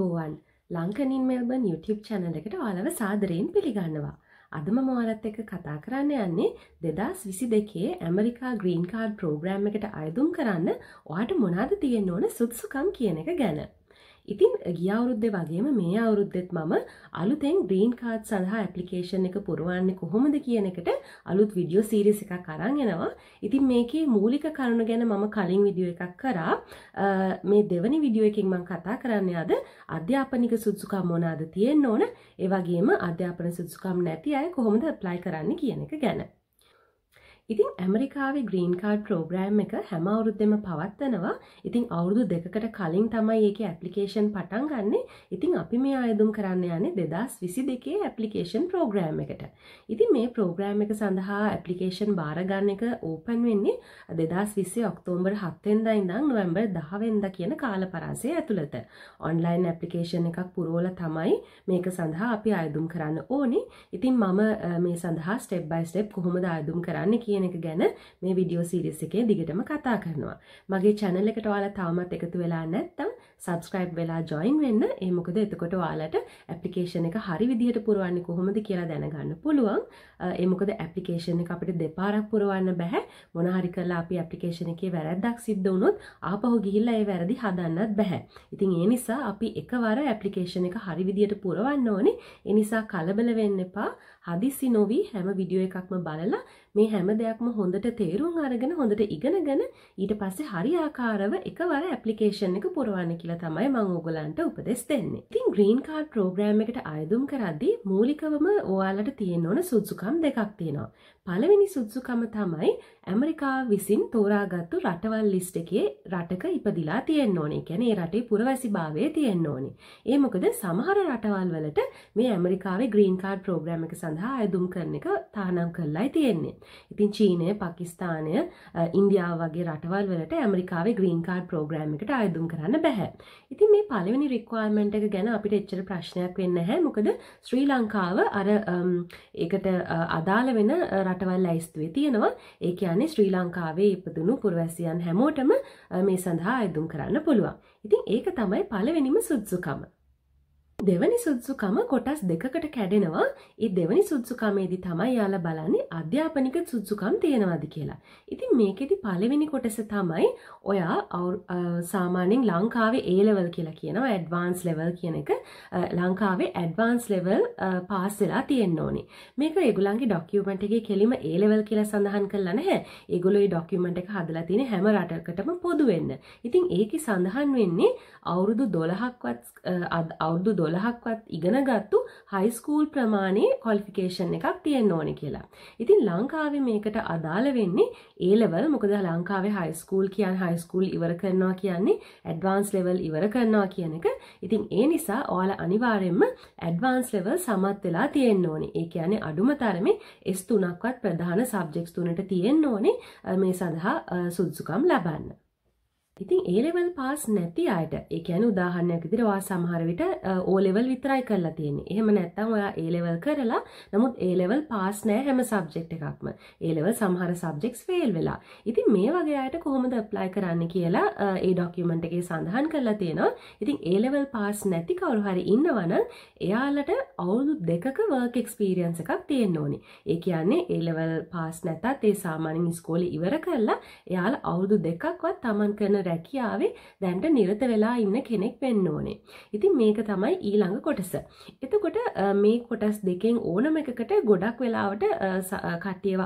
අයිබෝවන් ලංකනින් Melbourne YouTube චැනල එකට ඔයාලව සාදරයෙන් පිළිගන්නවා. අද මම ඔයාලත් එක්ක කතා කරන්න යන්නේ 2022 ඇමරිකා ග්‍රීන් කාඩ් ප්‍රෝග්‍රෑම් එකට අයදුම් කරන්න ඔයාට මොනවද තියෙන්න ඕන සුදුසුකම් කියන එක ගැන. ඉතින් ගිය අවුරුද්ද වගේම මේ අවුරුද්දෙත් මම අලුතෙන් ග්‍රීන් කාඩ් සඳහා ඇප්ලිකේෂන් එක පුරවන්නේ කොහොමද කියන එකට අලුත් වීඩියෝ සීරීස් එකක් අරන් එනවා. ඉතින් මේකේ මූලික කරුණු ගැන මම කලින් වීඩියෝ එකක් කරා. මේ දෙවැනි වීඩියෝ එකෙන් මම කතා කරන්නේ අද අධ්‍යාපනික සුදුසුකම් මොනවාද තියෙන්න ඕන, ඒ වගේම අධ්‍යාපන සුදුසුකම් නැති අය කොහොමද ඇප්ලයි කරන්න කියන එක ගැන. ඉතින් ඇමරිකාවේ ග්‍රීන් කාඩ් ප්‍රෝග්‍රෑම් එක හැම අවුරුද්දෙම පවත්වනවා ඉතින් අවුරුදු දෙකකට කලින් තමයි ඒක ඇපලිකේෂන් පටන් ගන්න ඉතින් අපි මේ අයදුම් කරන්න යන්නේ දෙදස් විසි දෙකේ ඇපලිකේෂන් ප්‍රෝග්‍රෑම් එකට ඉතින් මේ ප්‍රෝග්‍රෑම් එක සඳහා ඇපලිකේෂන් භාරගන්න එක ඕපන් වෙන්නේ දෙදස් විස්සේ ඔක්තෝම්බර් හත්තෙන්ද ඉඳං නොවැම්බර් දහවෙන්ද කියන කාල පරාසය ඇතුළත ඔන්ලයින් ඇපලිකේෂන් එකක් පුරෝල තමයි මේක සඳහා අපි අයදුම් කරන්න ඕනි ඉතින් මම මේ සඳහා ස්ටෙබ් බයි ස්ටෙප් කොහොමද අයදුම් කරන්න කියන කියන එක ගැන මේ විඩියෝ සීරිස් එකේ දිගටම කතා කරනවා. මගේ channel එකට ඔයාලා තවමත් එකතු වෙලා නැත්නම් subscribe වෙලා join වෙන්න. ඒ මොකද එතකොට ඔයාලට application එක හරි විදිහට පුරවන්නේ කොහොමද කියලා දැනගන්න පුළුවන්. ඒ මොකද application එක අපිට දෙපාරක් පුරවන්න බෑ. මොන හරි කරලා අපි application එකේ වැරැද්දක් සිද්ධ වුණොත් ආපහු ගිහිල්ලා ඒ වැරදි හදන්නත් බෑ. ඉතින් ඒ නිසා අපි එකවර application එක හරි විදිහට පුරවන්න ඕනේ. ඒ නිසා කලබල වෙන්න එපා. හදිසි නොවී හැම වීඩියෝ එකක්ම බලලා මේ හැම දෙයක්ම හොඳට තේරුම් අරගෙන හොඳට ඉගෙනගෙන ඊට පස්සේ හරියාකාරව එකවර ඇප්ලිකේෂන් එක පුරවන්න කියලා තමයි මම ඕගලන්ට උපදෙස් දෙන්නේ. ඉතින් ග්‍රීන් කාඩ් ප්‍රෝග්‍රෑම් එකට අයදුම් කරද්දී මූලිකවම ඔයාලට තියෙන්න ඕන සුදුසුකම් දෙකක් තියෙනවා. පළවෙනි සුදුසුකම තමයි ඇමරිකාව විසින් තෝරාගත්තු රටවල් ලිස්ට එකේ රටක ඉපදිලා තියෙන්න ඕනේ. කියන්නේ ඒ රටේ පුරවැසිභාවය තියෙන්න ඕනේ. ඒ මොකද සමහර රටවල් වලට මේ ඇමරිකාවේ ග්‍රීන් කාඩ් ප්‍රෝග්‍රෑම් එක සඳහා අයදුම් කරන එක තහනම් කරලායි තියෙන්නේ. ඉතින් චීනය, පාකිස්තානය, ඉන්දියාව වගේ රටවල් වලට ඇමරිකාවේ ග්‍රීන් කාඩ් ප්‍රෝග්‍රෑම් එකට අයදුම් කරන්න බෑ. ඉතින් මේ පළවෙනි රික්වයර්මන්ට් එක ගැන අපිට එච්චර ප්‍රශ්නයක් වෙන්නේ නැහැ. මොකද ශ්‍රී ලංකාව අර ඒකට අදාළ වෙන රට රටවල් ලයිස්තුවේ තියෙනවා ඒ කියන්නේ ශ්‍රී ලංකාවේ ඉපදුණු පුරවැසියන් හැමෝටම මේ සඳහා අයදුම් කරන්න පුළුවන්. ඉතින් ඒක තමයි පළවෙනිම සුදුසුකම. දෙවනි සුද්සුකම කොටස් දෙකකට කැඩෙනවා ඒ දෙවනි සුද්සුකමේදි තමයි යාලා බලන්නේ අධ්‍යාපනික සුද්සුකම් තියෙනවද කියලා. ඉතින් මේකෙදි පළවෙනි කොටස තමයි ඔයා සාමාන්‍යයෙන් ලංකාවේ A level කියලා කියනවා advanced level කියන එක ලංකාවේ advanced level පාස් වෙලා තියෙන්න ඕනේ. මේක ඒගොල්ලන්ගේ document එකේ කෙලිම A level කියලා සඳහන් කරලා නැහැ. ඒගොල්ලෝ මේ document එක හදලා තියෙන හැම රටකටම පොදු වෙන්න. ඉතින් ඒකේ සඳහන් වෙන්නේ අවුරුදු 12ක්වත් අවුරුදු දොළහක්වත් ඉගෙනගත්තු හයිස්කූල් ප්‍රමාණයේ කොල්ෆිකේෂන් එකක් තියෙන් ඕන කියලා. ඉතින් ලංකාව මේකට අදාළ වෙන්නේ ඒලවල් මොකද ලංකාවේ හයිස්කූල් කියන් හයිස්කූල් ඉවර කරනවා කියන්නේ ඇඩ්වාන්ස් ලෙවල් ඉවර කරනවා කියන එක ඉතින් ඒ නිසා ඔයාල අනිවාරෙන්ම ඇඩ්වාන්ස් ලෙවල් සමත් වෙලා තියෙන් ඕනේ ඒ කියන්නේ අඩුම තරමේ එස් තුනක්වත් ප්‍රධාන සබ්ජෙක්ස් තුනට තියෙන් ඕනේ මේ සඳහා සුදුසුකම් ලබන්න. ඉතින් ඒ ලෙවල් පාස් නැති අයට ඒ කියන්නේ උදාහරණයක් විදිහට ඔයා සමහර විට ඕ ලෙවල් විතරයි කරලා තියෙන්නේ. එහෙම නැත්නම් ඔයා ඒ ලෙවල් කරලා නමුත් ඒ ලෙවල් පාස් නෑ හැම සබ්ජෙක්ට් එකක්ම. ඒ ලෙවල් සමහර සබ්ජෙක්ට්ස් ෆේල් වෙලා. ඉතින් මේ වගේ අයට කොහොමද ඇප්ලයි කරන්න කියලා ඒ ඩොකියුමන්ට් එකේ සඳහන් කරලා තියෙනවා. ඉතින් ඒ ලෙවල් පාස් නැති කවුරු හරි ඉන්නවනම් එයාලට අවුරුදු දෙකක වර්ක් එක්ස්පීරියන්ස් එකක් තියෙන්න ඕනි. ඒ කියන්නේ ඒ ලෙවල් පාස් නැතත් ඒ සාමාන්‍යයෙන් ඉස්කෝලේ ඉවර කරලා එයාලා අවුරුදු දෙකක්වත් Taman කරන රැකියාවේ දැන්ට නිරත වෙලා ඉන්න කෙනෙක් වෙන්න ඕනේ. ඉතින් මේක තමයි ඊළඟ කොටස. එතකොට මේ කොටස් දෙකෙන් ඕනම එකකට ගොඩක් වෙලාවට කට්ටියව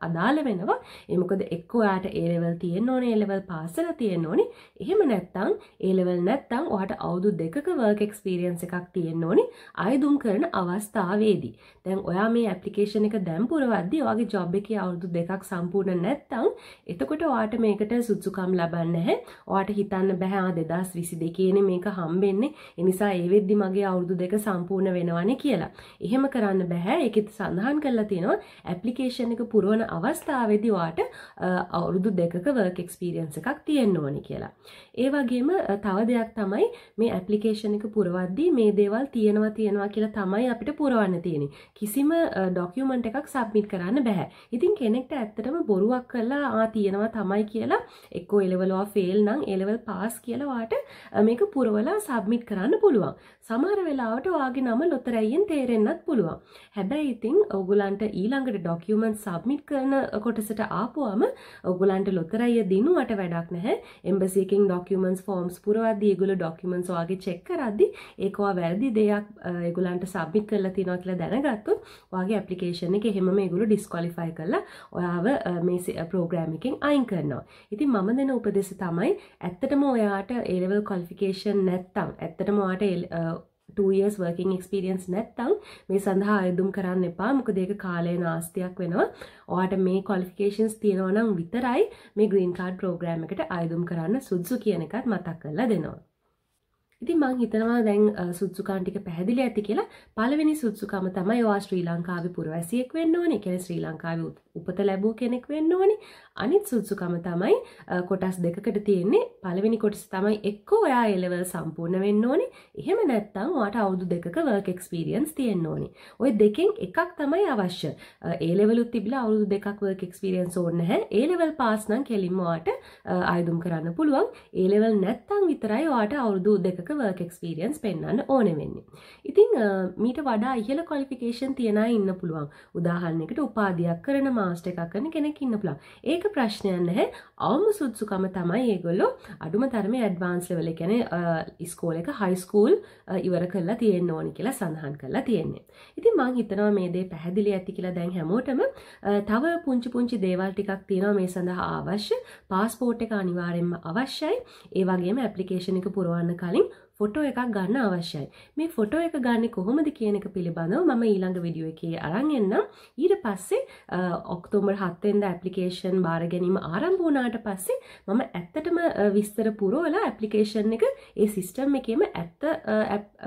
අදාළ වෙනවා. ඒ මොකද එක්ක ඔයාට A level තියෙන්න ඕනේ, A level පාසල තියෙන්න ඕනේ. එහෙම නැත්නම් A level නැත්නම් ඔයාට අවුරුදු දෙකක work experience එකක් තියෙන්න ඕනේ. ආයදුම් කරන අවස්ථාවේදී. දැන් ඔයා මේ ඇප්ලිකේෂන් එක දැන් පුරවද්දී ඔයාගේ ජොබ් එකේ අවුරුදු දෙකක් සම්පූර්ණ නැත්නම් එතකොට ඔයාට මේකට සුදුසුකම් ලබන්න නැහැ. ඔයාට හිතන්න බෑ ආ 2022 නේ මේක හම්බෙන්නේ. ඒ නිසා ඒ වෙද්දි මගේ අවුරුදු දෙක සම්පූර්ණ වෙනවනේ කියලා. එහෙම කරන්න බෑ. ඒකෙත් සඳහන් කරලා තියෙනවා ඇප්ලිකේෂන් එක පුරවන අවස්ථාවේදී ඔයාට අවුරුදු දෙකක work experience එකක් තියෙන්න ඕනේ කියලා. ඒ වගේම තව දෙයක් තමයි මේ ඇප්ලිකේෂන් එක පුරවද්දී මේ දේවල් තියෙනවා තියෙනවා කියලා තමයි අපිට පුරවන්න තියෙන්නේ. කිසිම ඩොකියුමන්ට් එකක් සබ්මිට් කරන්න බෑ. ඉතින් කෙනෙක්ට ඇත්තටම බොරුවක් කරලා ආ තියෙනවා තමයි කියලා එක්කෝ එලවල වෙනවා ෆේල් නම් ඒ ලෙවල් පාස් කියලා වාට මේක පුරවලා සබ්මිට් කරන්න පුළුවන්. සමහර වෙලාවට ඔයාගේ නම ලොතරැයියෙන් තේරෙන්නත් පුළුවන්. හැබැයි ඉතින් ඔයගොල්ලන්ට ඊළඟට ඩොකියුමන්ට් සබ්මිට් කරන කොටසට ආපුවම ඔයගොල්ලන්ට ලොතරැයිය දිනුවට වැඩක් නැහැ. එම්බසි එකෙන් ඩොකියුමන්ට්ස් ෆෝම්ස් පුරවද්දී ඒගොල්ලෝ ඩොකියුමන්ට්ස් ඔයාගේ චෙක් කරද්දී ඒක ඔයා වැරදි දෙයක් ඒගොල්ලන්ට සබ්මිට් කරලා තියෙනවා කියලා දැනගත්තොත් ඔයාගේ ඇප්ලිකේෂන් එක එහෙමම ඒගොල්ලෝ ඩිස්ක්වොලිෆයි කරලා ඔයාව මේ ප්‍රෝග්‍රෑම් එකෙන් අයින් කරනවා. ඉතින් මම දෙන උපදෙස් පිරිස තමයි ඇත්තටම ඔයාට ඒලෙවල් කොල්ෆිකේෂන් නැත්තම් ඇත්තටම ඔයාට 2 years working experience නැත්තම් මේ සඳහා අයදුම් කරන්න එපා මොකද ඒක කාලය නාස්තියක් වෙනවා. ඔයාට මේ qualifications තියෙනවා නම් විතරයි මේ green card program එකට අයදුම් කරන්න සුදුසු කියන එකත් මතක් කරලා දෙනවා. ඉතින් මං හිතනවා දැන් සුත්සුකම් ටික පැහැදිලි ඇති කියලා පළවෙනි සුත්සුකම තමයි ඔයා ශ්‍රී ලංකාවේ පුරවැසියෙක් වෙන්න ඕනේ. ඒ කියන්නේ ශ්‍රී ලංකාවේ උපත ලැබූ කෙනෙක් වෙන්න ඕනි අනිත් සුදුසුකම තමයි කොටස් දෙකකට තියෙන්නේ පළවෙනි කොටස තමයි එක්කෝ ඔයා එලෙවල් සම්පූර්ණ වෙන්න ඕනි එහෙම නැත්නම් ඔයාට අවුරුදු දෙකක work experience තියෙන්න ඕනි ওই දෙකෙන් එකක් තමයි අවශ්‍ය ඒ ලෙවල් උත් තිබිලා අවුරුදු දෙකක් work experience ඕනේ නැහැ ඒ ලෙවල් පාස් නම් කෙලින්ම ඔයාට ආයුධම් කරන්න පුළුවන් ඒ ලෙවල් නැත්නම් විතරයි ඔයාට අවුරුදු දෙකක work experience පෙන්වන්න ඕනේ වෙන්නේ ඉතින් මීට වඩා ඉහළ qualification තියන ඉන්න පුළුවන් උදාහරණයකට උපාධියක් කරනවා මාස්ටර් එකක් කරන කෙනෙක් ඉන්න පුළුවන්. ඒක ප්‍රශ්නයක් නැහැ. අවම සුදුසුකම තමයි ඒගොල්ලෝ අඩුම තරමේ ඇඩ්වාන්ස් ලෙවල් එක කියන්නේ ස්කෝල් එක හයි ස්කූල් ඉවර කරලා තියෙන්න ඕනි කියලා සඳහන් කරලා තියෙන්නේ. ඉතින් මම හිතනවා මේ දේ පැහැදිලි ඇති කියලා දැන් හැමෝටම තව පුංචි පුංචි දේවල් ටිකක් තියෙනවා මේ සඳහා අවශ්‍ය. පාස්පෝර්ට් එක අනිවාර්යයෙන්ම අවශ්‍යයි. ඒ වගේම ඇප්ලිකේෂන් එක පුරවන්න කලින් ෆොටෝ එකක් ගන්න අවශ්‍යයි. මේ ෆොටෝ එක ගන්න කොහොමද කියන එක පිළිබඳව මම ඊළඟ වීඩියෝ එකේ අරන් එන්නම්. ඊට පස්සේ ඔක්තෝබර් 7 වෙනිදා ඇප්ලිකේෂන් බාර ගැනීම ආරම්භ වුණාට පස්සේ මම ඇත්තටම විස්තර පුරවලා ඇප්ලිකේෂන් එක ඒ සිස්ටම් එකේම ඇත්ත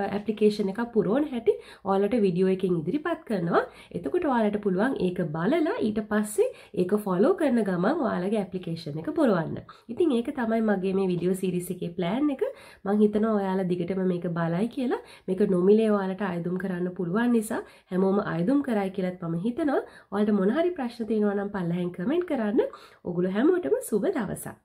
ඇප්ලිකේෂන් එක පුරවන හැටි ඔයාලට වීඩියෝ එකෙන් ඉදිරිපත් කරනවා. එතකොට ඔයාලට පුළුවන් ඒක බලලා ඊට පස්සේ ඒක ෆොලෝ කරන ගමන් ඔයාලගේ ඇප්ලිකේෂන් එක පුරවන්න. ඉතින් ඒක තමයි මගේ මේ වීඩියෝ සීරීස් එකේ ප්ලෑන් එක. මම හිතනවා ඔයාලා ඔයාලා දිගටම මේක බලයි කියලා මේක නොමිලේ ඔයාලට අයදුම් කරන්න පුළුවන් නිසා හැමෝම අයදුම් කරයි කියලත් මම හිතනවා ඔයාලට මොන හරි ප්‍රශ්න තියෙනවා නම් පල්ලෙහෙන් කමෙන්ට් කරන්න ඔගොල්ලෝ හැමෝටම සුබ දවසක්